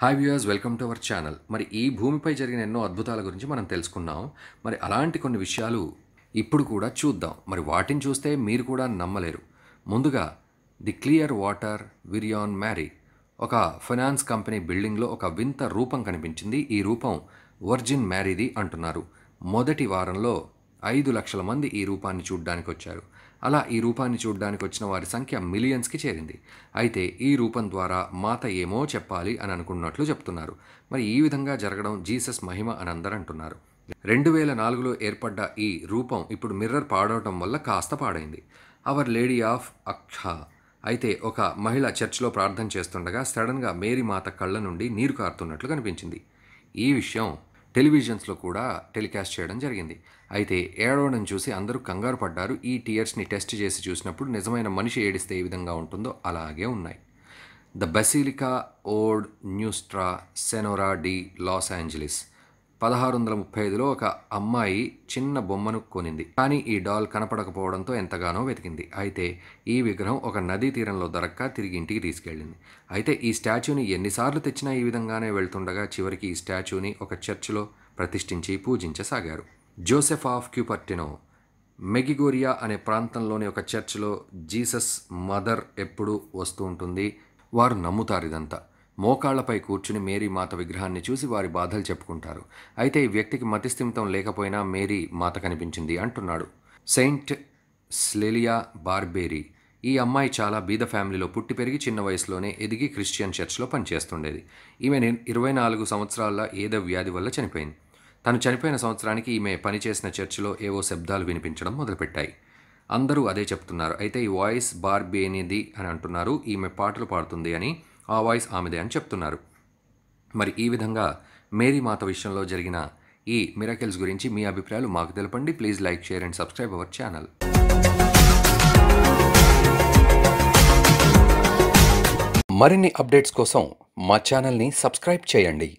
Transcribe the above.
hi viewers welcome to our channel మరి ఈ భూమిపై జరిగిన ఎన్నో అద్భుతాల గురించి మనం తెలుసుకున్నాం మరి అలాంటి కొన్ని విషయాలు ఇప్పుడు కూడా చూద్దాం మరి వాటిని చూస్తే మీరు కూడా నమ్మలేరు ముందుగా ది క్లియర్ వాటర్ విరియాన్ మ్యారీ ఒక ఫైనాన్స్ కంపెనీ బిల్డింగ్లో ఒక వింత రూపం కనిపించింది ఈ రూపం వర్జిన్ మ్యారీది అంటున్నారు మొదటి వారంలో ఐదు లక్షల మంది ఈ రూపాన్ని చూడ్డానికి వచ్చారు అలా ఈ రూపాన్ని చూడ్డానికి వచ్చిన వారి సంఖ్య మిలియన్స్కి చేరింది అయితే ఈ రూపం ద్వారా మాత ఏమో చెప్పాలి అని అనుకున్నట్లు చెప్తున్నారు మరి ఈ విధంగా జరగడం జీసస్ మహిమ అని అందరు అంటున్నారు రెండు వేల నాలుగులో ఏర్పడ్డ ఈ రూపం ఇప్పుడు మిర్రర్ పాడవటం వల్ల కాస్త పాడైంది అవర్ లేడీ ఆఫ్ అక్ష అయితే ఒక మహిళ చర్చ్లో ప్రార్థన చేస్తుండగా సడన్గా మేరీ మాత కళ్ళ నుండి నీరు కారుతున్నట్లు కనిపించింది ఈ విషయం టెలివిజన్స్లో కూడా టెలికాస్ట్ చేయడం జరిగింది అయితే ఏడవడం చూసి అందరూ కంగారు పడ్డారు ఈ టీయర్స్ని టెస్ట్ చేసి చూసినప్పుడు నిజమైన మనిషి ఏడిస్తే ఏ విధంగా ఉంటుందో అలాగే ఉన్నాయి ద బసిలికా ఓల్డ్ Nuestra Señora de los Angeles పదహారు వందల ముప్పై ఐదులో ఒక అమ్మాయి చిన్న బొమ్మను కొనింది కానీ ఈ డాల్ కనపడకపోవడంతో ఎంతగానో వెతికింది అయితే ఈ విగ్రహం ఒక నదీ తీరంలో దొరక్క తిరిగి ఇంటికి తీసుకెళ్ళింది అయితే ఈ స్టాచ్యూని ఎన్నిసార్లు తెచ్చినా ఈ విధంగానే వెళ్తుండగా చివరికి ఈ స్టాచ్యూని ఒక చర్చిలో ప్రతిష్ఠించి పూజించసాగారు జోసెఫ్ ఆఫ్ క్యూపర్టినో మెగిగోరియా అనే ప్రాంతంలోని ఒక చర్చ్లో జీసస్ మదర్ ఎప్పుడూ వస్తూ ఉంటుంది వారు నమ్ముతారు ఇదంతా మోకాళ్లపై కూర్చుని మేరీ మాత విగ్రహాన్ని చూసి వారి బాధలు చెప్పుకుంటారు అయితే ఈ వ్యక్తికి మతిస్థిమితం లేకపోయినా మేరీ మాత కనిపించింది అంటున్నాడు సెయింట్ స్లెలియా బార్బేరీ ఈ అమ్మాయి చాలా బీద ఫ్యామిలీలో పుట్టి పెరిగి చిన్న వయసులోనే ఎదిగి క్రిస్టియన్ చర్చ్లో పనిచేస్తుండేది ఈమె ఇరవై నాలుగు సంవత్సరాల ఏదో వ్యాధి వల్ల చనిపోయింది తను చనిపోయిన సంవత్సరానికి ఈమె పనిచేసిన చర్చిలో ఏవో శబ్దాలు వినిపించడం మొదలుపెట్టాయి అందరూ అదే చెప్తున్నారు అయితే ఈ వాయిస్ బార్బీ అనేది అని అంటున్నారు ఈమె పాటలు పాడుతుంది అని ఆ వాయిస్ ఆమెదే అని చెప్తున్నారు మరి ఈ విధంగా మేరీ మాత విషయంలో జరిగిన ఈ మిరాకిల్స్ గురించి మీ అభిప్రాయాలు మాకు తెలపండి please like share and subscribe our channel మరిన్ని అప్డేట్స్ కోసం మా ఛానల్ని సబ్స్క్రైబ్ చేయండి